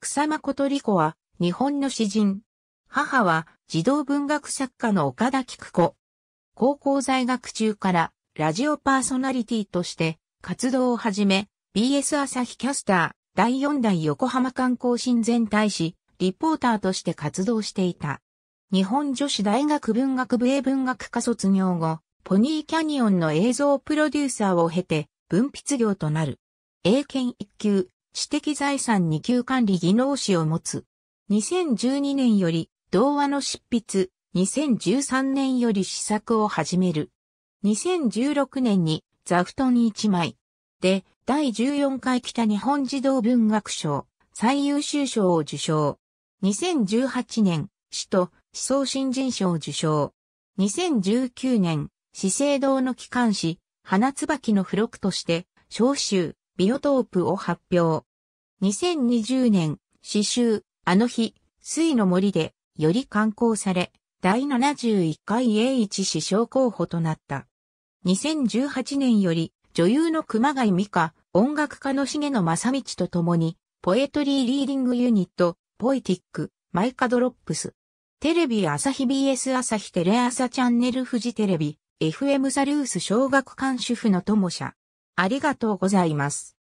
草間こと子は、日本の詩人。母は、児童文学作家の岡田菊子。高校在学中から、ラジオパーソナリティとして、活動を始め、BS 朝日キャスター、第4代横浜観光親善大使、リポーターとして活動していた。日本女子大学文学部英文学科卒業後、ポニーキャニオンの映像プロデューサーを経て、文筆業となる。英検1級、知的財産二級管理技能士を持つ。2012年より童話の執筆、2013年より試作を始める。2016年に座布団一枚で第14回北日本児童文学賞最優秀賞を受賞。2018年、市と思想新人賞受賞。2019年、資生堂の機関紙、花椿の付録として、小集、ビオトープを発表。2020年、詩集、あの日、水の森で、より刊行され、第71回英一師匠候補となった。2018年より、女優の熊谷美香、音楽家の重野正道と共に、ポエトリーリーディングユニット、ポエティック、マイカドロップス。テレビ朝日 BS 朝日テレ朝チャンネルフジテレビ、FM サルース小学館主婦の友社。ありがとうございます。